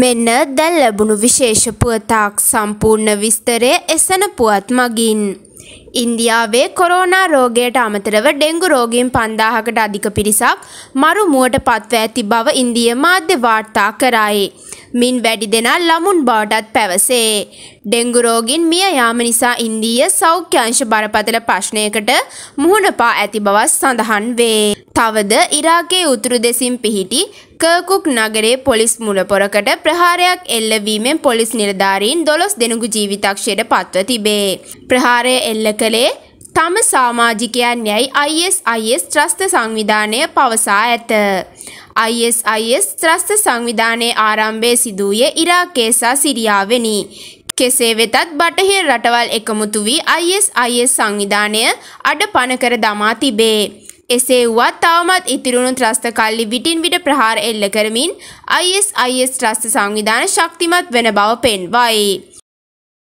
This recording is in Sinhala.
මෙන්න දැන් ලැබුණු විශේෂ පුවතක් සම්පූර්ණ විස්තරය එසන පුවත් මගින්. ඉන්දියාවේ කොරෝනා රෝගයට අමතරව ඩෙංගු රෝගීන් 5000කට අධික පිරිසක් මරු මුවට පත්ව ඇති බව ඉන්දිය මාධ්‍ය වාර්තා කරයි. මින් වැඩි දෙනා ළමුන් බාටත් පැවසේ. ඩෙංගුරෝගින් මිය යාම නිසා ඉන්දීය සෞඛ්‍යංශ බරපතල ප්‍රශ්නයකට මුහුණපා ඇති බවත් සඳහන් වේ. තවද ඉරාකයේ උතුරු දෙසින් පිහිටි කර්කුක් නගරේ පොලිස් මුරපොරකට ප්‍රහාරයක් එල්ලවීමෙන් පොලිස් නිලධාරීන් දොළොස් දෙනෙකු ජීවිතක්ෂයට පත්ව තිබේ. ප්‍රහාරය එල්ල කළේ තම සාමාජිකයන් යැයි ISIS ත්‍රස්ත සංවිධානය පවසා ඇත. ISIS ත්‍රස්ත සංවිධානයේ ආරම්භය සිදුවයේ ඉරාකේ සහ සිරියාවෙනි. කෙසේ වෙතත් බටහිර රටවල් එකමුතු වී ISIS සංවිධානය අඩ පනකර දමා තිබේ. එසේ වුවත් තවමත් ඉතිරුණු ත්‍රස්ත කල්ලි විටින් විට ප්‍රහාර එල්ල කරමින් ISIS ත්‍රස්ත සංවිධාන ශක්තිමත් වන බව පෙන්වයි.